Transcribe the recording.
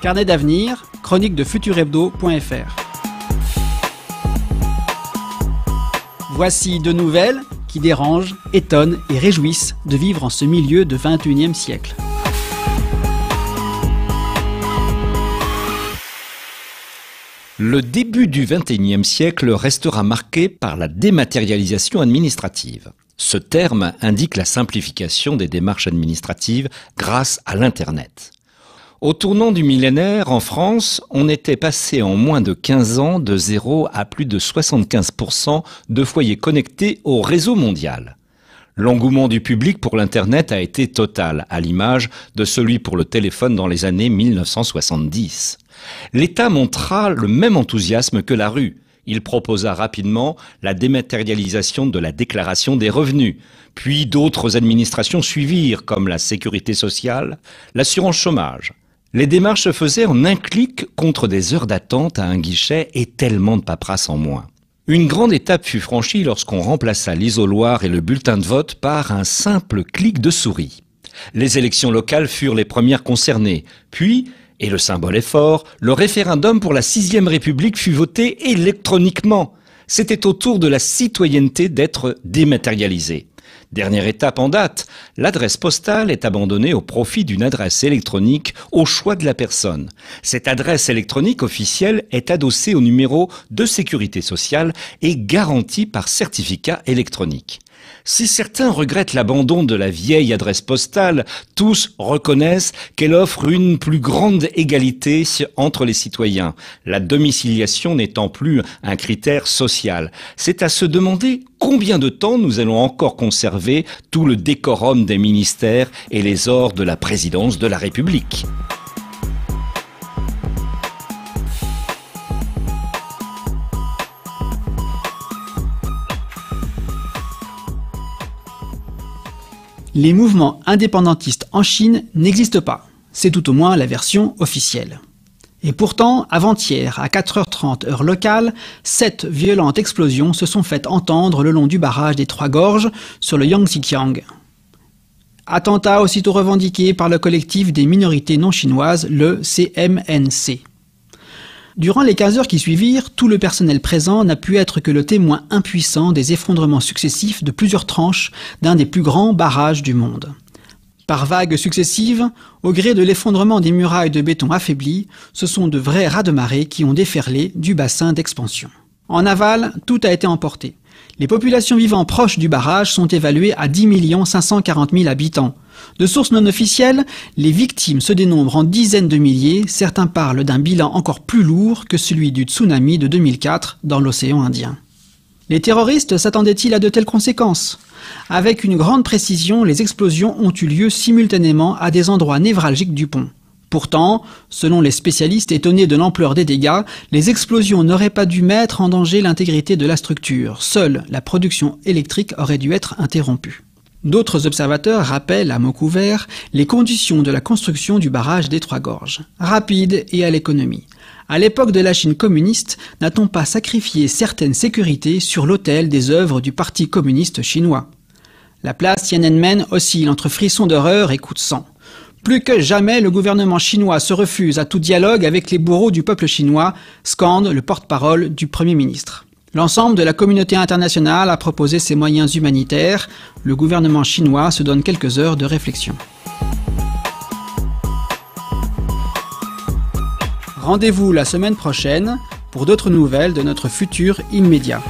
Carnet d'avenir, chronique de futurhebdo.fr. Voici deux nouvelles qui dérangent, étonnent et réjouissent de vivre en ce milieu de 21e siècle. Le début du XXIe siècle restera marqué par la dématérialisation administrative. Ce terme indique la simplification des démarches administratives grâce à l'Internet. Au tournant du millénaire, en France, on était passé en moins de 15 ans de 0 à plus de 75% de foyers connectés au réseau mondial. L'engouement du public pour l'Internet a été total, à l'image de celui pour le téléphone dans les années 1970. L'État montra le même enthousiasme que la rue. Il proposa rapidement la dématérialisation de la déclaration des revenus. Puis d'autres administrations suivirent, comme la sécurité sociale, l'assurance chômage. Les démarches se faisaient en un clic contre des heures d'attente à un guichet et tellement de paperasse en moins. Une grande étape fut franchie lorsqu'on remplaça l'isoloir et le bulletin de vote par un simple clic de souris. Les élections locales furent les premières concernées, puis et le symbole est fort, le référendum pour la sixième République fut voté électroniquement. C'était au tour de la citoyenneté d'être dématérialisée. Dernière étape en date, l'adresse postale est abandonnée au profit d'une adresse électronique au choix de la personne. Cette adresse électronique officielle est adossée au numéro de sécurité sociale et garantie par certificat électronique. Si certains regrettent l'abandon de la vieille adresse postale, tous reconnaissent qu'elle offre une plus grande égalité entre les citoyens, la domiciliation n'étant plus un critère social. C'est à se demander combien de temps nous allons encore conserver tout le décorum des ministères et les ors de la présidence de la République. Les mouvements indépendantistes en Chine n'existent pas. C'est tout au moins la version officielle. Et pourtant, avant-hier, à 4h30 heure locale, sept violentes explosions se sont faites entendre le long du barrage des Trois Gorges sur le Yangtze-Kiang. Attentat aussitôt revendiqué par le collectif des minorités non chinoises, le CMNC. Durant les 15 heures qui suivirent, tout le personnel présent n'a pu être que le témoin impuissant des effondrements successifs de plusieurs tranches d'un des plus grands barrages du monde. Par vagues successives, au gré de l'effondrement des murailles de béton affaiblies, ce sont de vrais rats de marée qui ont déferlé du bassin d'expansion. En aval, tout a été emporté. Les populations vivant proches du barrage sont évaluées à 10 540 000 habitants. De sources non officielles, les victimes se dénombrent en dizaines de milliers. Certains parlent d'un bilan encore plus lourd que celui du tsunami de 2004 dans l'océan Indien. Les terroristes s'attendaient-ils à de telles conséquences Avec une grande précision, les explosions ont eu lieu simultanément à des endroits névralgiques du pont. Pourtant, selon les spécialistes étonnés de l'ampleur des dégâts, les explosions n'auraient pas dû mettre en danger l'intégrité de la structure. Seule la production électrique aurait dû être interrompue. D'autres observateurs rappellent à mots couverts les conditions de la construction du barrage des Trois Gorges. Rapide et à l'économie. À l'époque de la Chine communiste, n'a-t-on pas sacrifié certaines sécurités sur l'autel des œuvres du Parti communiste chinois La place Tiananmen oscille entre frissons d'horreur et coups de sang. Plus que jamais, le gouvernement chinois se refuse à tout dialogue avec les bourreaux du peuple chinois, scande le porte-parole du Premier ministre. L'ensemble de la communauté internationale a proposé ses moyens humanitaires. Le gouvernement chinois se donne quelques heures de réflexion. Rendez-vous la semaine prochaine pour d'autres nouvelles de notre futur immédiat.